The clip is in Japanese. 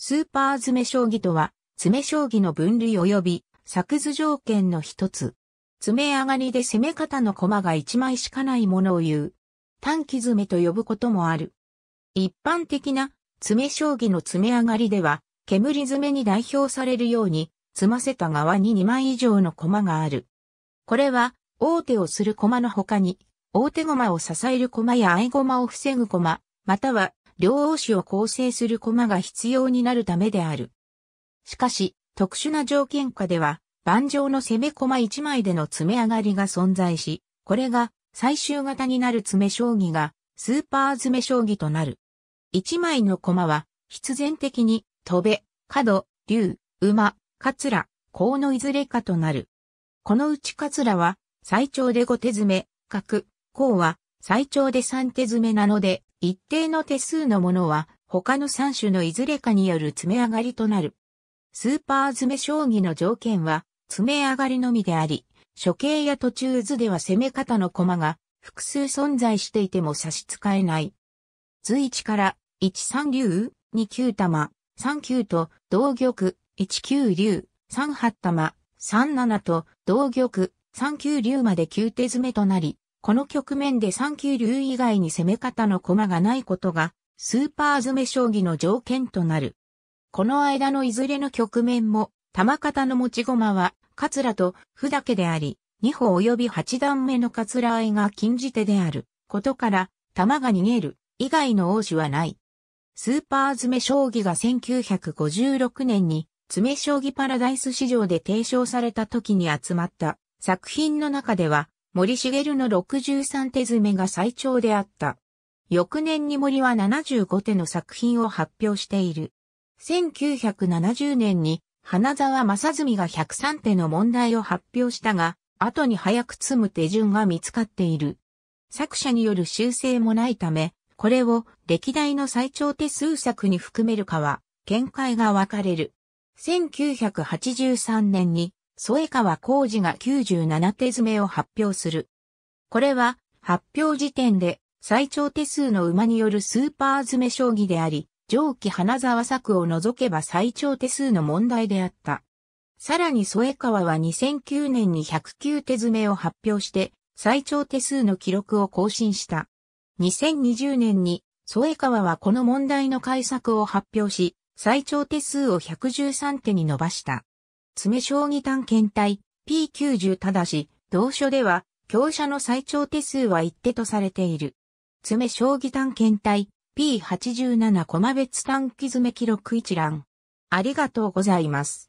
スーパー詰将棋とは、詰将棋の分類及び、作図条件の一つ。詰上がりで攻め方の駒が一枚しかないものを言う。短期詰と呼ぶこともある。一般的な詰将棋の詰上がりでは、煙詰に代表されるように、詰ませた側に2枚以上の駒がある。これは、大手をする駒の他に、大手駒を支える駒や合駒を防ぐ駒、または両王子を構成する駒が必要になるためである。しかし、特殊な条件下では、盤上の攻め駒1枚での詰め上がりが存在し、これが最終型になる詰将棋がスーパー詰め将棋となる。1枚の駒は必然的に、飛べ、角、竜、馬、カツラ、甲のいずれかとなる。このうちカツラは最長で5手詰め、角、甲は最長で3手詰めなので、一定の手数のものは他の3種のいずれかによる詰め上がりとなる。スーパー詰め将棋の条件は詰め上がりのみであり、処刑や途中図では攻め方の駒が複数存在していても差し支えない。図1から1三竜、2九玉、3九と同玉、1九竜、3八玉、3七と同玉、3九竜まで9手詰めとなり、この局面で3級竜以外に攻め方の駒がないことが、スーパー詰め将棋の条件となる。この間のいずれの局面も、玉方の持ち駒は、桂と歩だけであり、二歩及び八段目の桂合いが禁じ手であることから、玉が逃げる以外の王手はない。スーパー詰め将棋が1956年に詰将棋パラダイス市場で提唱された時に集まった作品の中では森茂の63手詰めが最長であった。翌年に森は75手の作品を発表している。1970年に花沢正純が103手の問題を発表したが、後に早く積む手順が見つかっている。作者による修正もないため、これを歴代の最長手数作に含めるかは、見解が分かれる。1983年に添川浩二が97手詰めを発表する。これは、発表時点で、最長手数の馬によるスーパー詰め将棋であり、上記花沢作を除けば最長手数の問題であった。さらに添川は2009年に109手詰めを発表して、最長手数の記録を更新した。2020年に、添川はこの問題の解策を発表し、最長手数を113手に伸ばした。詰将棋探検隊 P90 ただし、同書では、強者の最長手数は一手とされている。詰将棋探検隊 P87 駒別短期詰記録一覧。ありがとうございます。